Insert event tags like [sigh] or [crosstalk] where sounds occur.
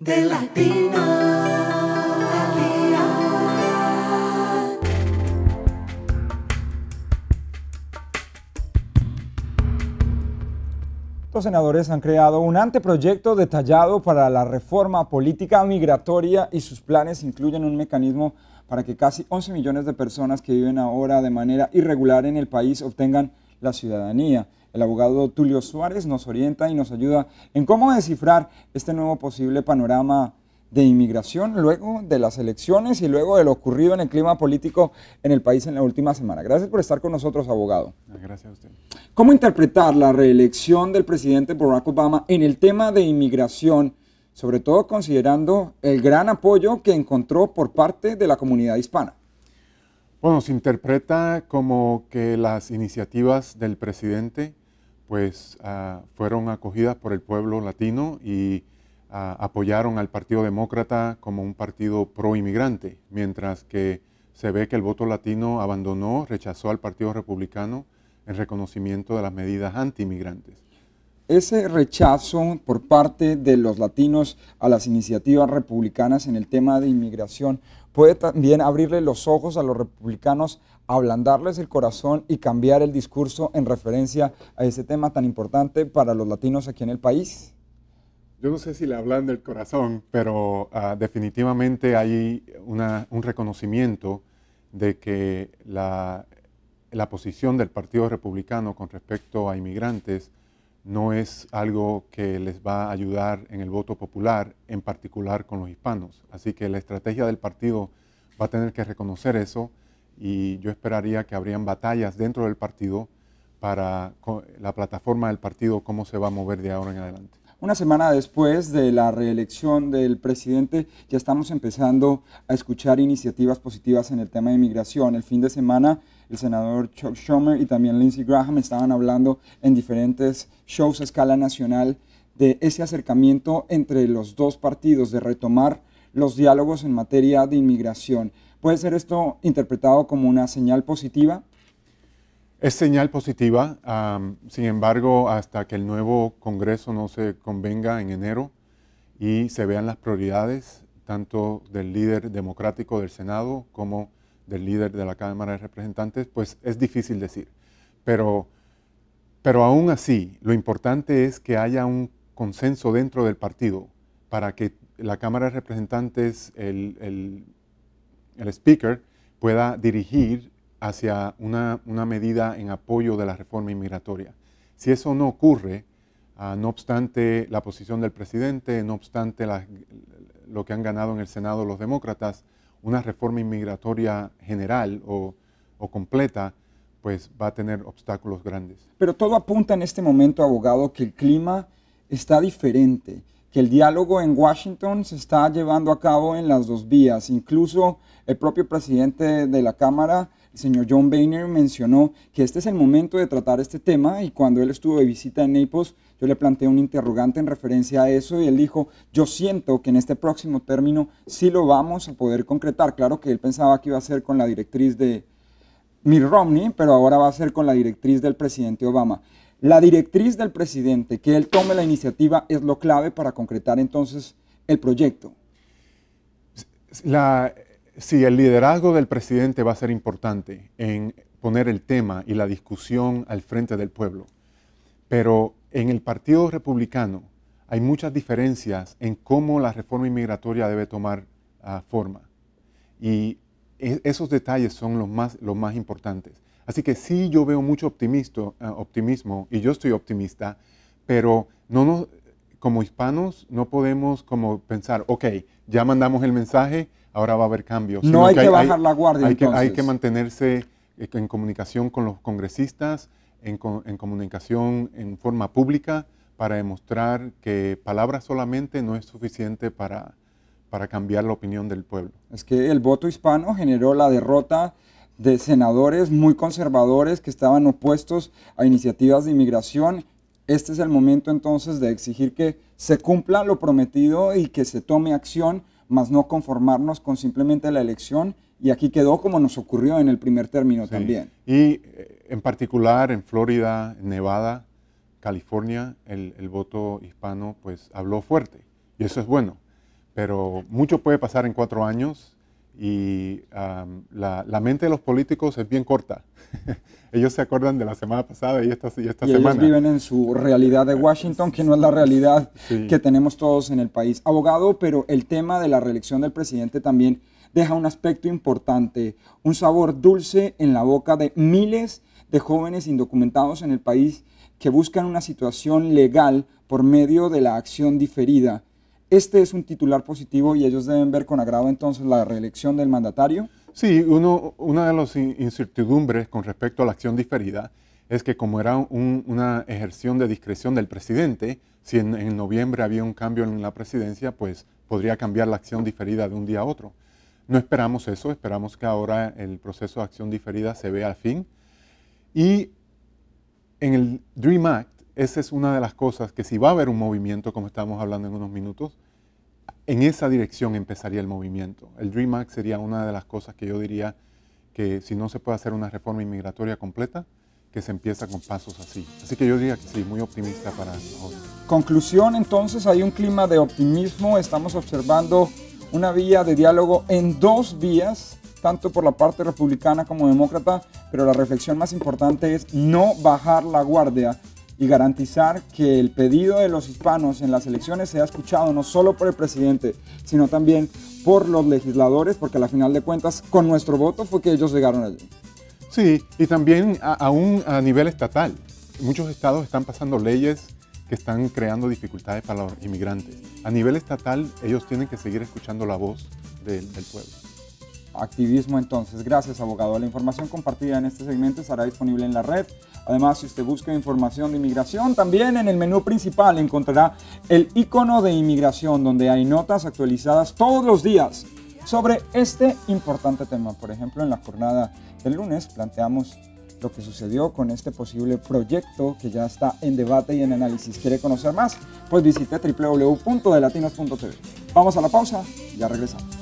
de Los senadores han creado un anteproyecto detallado para la reforma política migratoria y sus planes incluyen un mecanismo para que casi 11 millones de personas que viven ahora de manera irregular en el país obtengan la ciudadanía. El abogado Tulio Suárez nos orienta y nos ayuda en cómo descifrar este nuevo posible panorama de inmigración luego de las elecciones y luego de lo ocurrido en el clima político en el país en la última semana. Gracias por estar con nosotros, abogado. Ah, gracias a usted. ¿Cómo interpretar la reelección del presidente Barack Obama en el tema de inmigración, sobre todo considerando el gran apoyo que encontró por parte de la comunidad hispana? Bueno, se interpreta como que las iniciativas del presidente pues ah, fueron acogidas por el pueblo latino y ah, apoyaron al Partido Demócrata como un partido pro inmigrante, mientras que se ve que el voto latino abandonó, rechazó al Partido Republicano en reconocimiento de las medidas anti-inmigrantes. Ese rechazo por parte de los latinos a las iniciativas republicanas en el tema de inmigración puede también abrirle los ojos a los republicanos, ablandarles el corazón y cambiar el discurso en referencia a ese tema tan importante para los latinos aquí en el país? Yo no sé si le hablan del corazón, pero ah, definitivamente hay un reconocimiento de que la, la, posición del Partido Republicano con respecto a inmigrantes no es algo que les va a ayudar en el voto popular, en particular con los hispanos. Así que la estrategia del partido va a tener que reconocer eso y yo esperaría que habrían batallas dentro del partido para la plataforma del partido, cómo se va a mover de ahora en adelante. Una semana después de la reelección del presidente, ya estamos empezando a escuchar iniciativas positivas en el tema de inmigración. El fin de semana, el senador Chuck Schumer y también Lindsey Graham estaban hablando en diferentes shows a escala nacional de ese acercamiento entre los dos partidos, de retomar los diálogos en materia de inmigración. ¿Puede ser esto interpretado como una señal positiva? Es señal positiva, sin embargo, hasta que el nuevo Congreso no se convenga en enero y se vean las prioridades tanto del líder democrático del Senado como del líder de la Cámara de Representantes, pues es difícil decir. Pero, pero aún así, lo importante es que haya un consenso dentro del partido para que la Cámara de Representantes, el Speaker, pueda dirigir hacia una, medida en apoyo de la reforma inmigratoria. Si eso no ocurre, ah, no obstante la posición del presidente, no obstante lo que han ganado en el Senado los demócratas, una reforma inmigratoria general o, o completa, pues va a tener obstáculos grandes. Pero todo apunta en este momento, abogado, que el clima está diferente, que el diálogo en Washington se está llevando a cabo en las dos vías. Incluso el propio presidente de la Cámara el señor John Boehner mencionó que este es el momento de tratar este tema y cuando él estuvo de visita en Naples, yo le planteé un interrogante en referencia a eso y él dijo, yo siento que en este próximo término sí lo vamos a poder concretar. Claro que él pensaba que iba a ser con la directriz de Mitt Romney, pero ahora va a ser con la directriz del presidente Obama. La directriz del presidente, que él tome la iniciativa, es lo clave para concretar entonces el proyecto. La, Sí, el liderazgo del presidente va a ser importante en poner el tema y la discusión al frente del pueblo. Pero en el Partido Republicano hay muchas diferencias en cómo la reforma inmigratoria debe tomar ah, forma. Y e, esos detalles son los más, los más importantes. Así que sí, yo veo mucho ah, optimismo y yo estoy optimista, pero no como hispanos no podemos como pensar, ok, ya mandamos el mensaje, ahora va a haber cambios. No hay que, bajar la guardia. Hay que, hay que mantenerse eh, en comunicación con los congresistas, en, comunicación en forma pública, para demostrar que palabras solamente no es suficiente para, para cambiar la opinión del pueblo. Es que el voto hispano generó la derrota de senadores muy conservadores que estaban opuestos a iniciativas de inmigración. Este es el momento entonces de exigir que se cumpla lo prometido y que se tome acción más no conformarnos con simplemente la elección y aquí quedó como nos ocurrió en el primer término también. Y eh, en particular en Florida, Nevada, California, el, el, voto hispano pues habló fuerte y eso es bueno, pero mucho puede pasar en cuatro años y la, la, mente de los políticos es bien corta. [laughs] ellos se acuerdan de la semana pasada y esta, y esta y semana. Ellos viven en su realidad de Washington, que no es la realidad que tenemos todos en el país. Abogado, pero el tema de la reelección del presidente también deja un aspecto importante, un sabor dulce en la boca de miles de jóvenes indocumentados en el país que buscan una situación legal por medio de la acción diferida. Este es un titular positivo y ellos deben ver con agrado entonces la reelección del mandatario. Sí, una de las incertidumbres con respecto a la acción diferida es que como era una ejerción de discreción del presidente, si en, en, noviembre había un cambio en la presidencia, pues podría cambiar la acción diferida de un día a otro. No esperamos eso, esperamos que ahora el proceso de acción diferida se vea al fin. Y en el DREAM Act esa es una de las cosas que si va a haber un movimiento, como estábamos hablando en unos minutos, en esa dirección empezaría el movimiento. El Dream Act sería una de las cosas que yo diría que si no se puede hacer una reforma inmigratoria completa, que se empieza con pasos así. Así que yo diría que sí, muy optimista para Conclusión, entonces hay un clima de optimismo, estamos observando una vía de diálogo en dos vías, tanto por la parte republicana como demócrata, pero la reflexión más importante es no bajar la guardia y garantizar que el pedido de los hispanos en las elecciones sea escuchado no solo por el presidente, sino también por los legisladores, porque a la final de cuentas con nuestro voto fue que ellos llegaron allí. Sí, y también aún a, nivel estatal. Muchos estados están pasando leyes que están creando dificultades para los inmigrantes. A nivel estatal, ellos tienen que seguir escuchando la voz del pueblo activismo entonces. Gracias, abogado. La información compartida en este segmento estará disponible en la red. Además, si usted busca información de inmigración, también en el menú principal encontrará el icono de inmigración, donde hay notas actualizadas todos los días sobre este importante tema. Por ejemplo, en la jornada del lunes planteamos lo que sucedió con este posible proyecto que ya está en debate y en análisis. ¿Quiere conocer más? Pues visite www.delatinos.tv. Vamos a la pausa, ya regresamos.